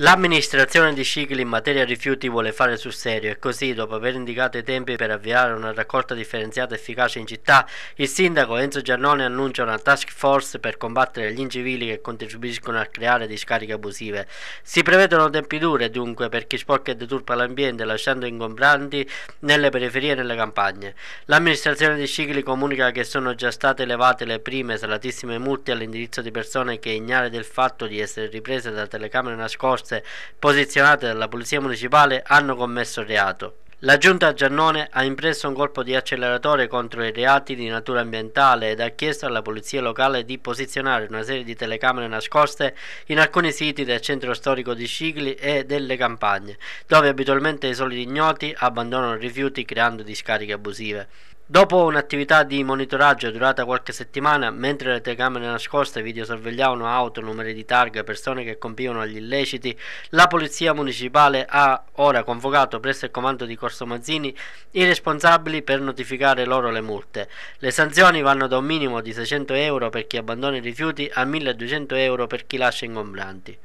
L'amministrazione di Scicli in materia rifiuti vuole fare sul serio e così, dopo aver indicato i tempi per avviare una raccolta differenziata efficace in città, il sindaco Enzo Giannone annuncia una task force per combattere gli incivili che contribuiscono a creare discariche abusive. Si prevedono tempi dure dunque per chi sporca e deturpa l'ambiente lasciando ingombranti nelle periferie e nelle campagne. L'amministrazione di Scicli comunica che sono già state elevate le prime salatissime multe all'indirizzo di persone che ignare del fatto di essere riprese da telecamere nascoste forze posizionate dalla Polizia Municipale hanno commesso reato. La giunta Giannone ha impresso un colpo di acceleratore contro i reati di natura ambientale ed ha chiesto alla polizia locale di posizionare una serie di telecamere nascoste in alcuni siti del centro storico di Scicli e delle campagne, dove abitualmente i soliti ignoti abbandonano rifiuti creando discariche abusive. Dopo un'attività di monitoraggio durata qualche settimana, mentre le telecamere nascoste videosorvegliavano auto, numeri di targa, e persone che compivano gli illeciti, la polizia municipale ha ora convocato presso il comando di Corso Mazzini i responsabili per notificare loro le multe. Le sanzioni vanno da un minimo di 600 euro per chi abbandona i rifiuti a 1200 euro per chi lascia ingombranti.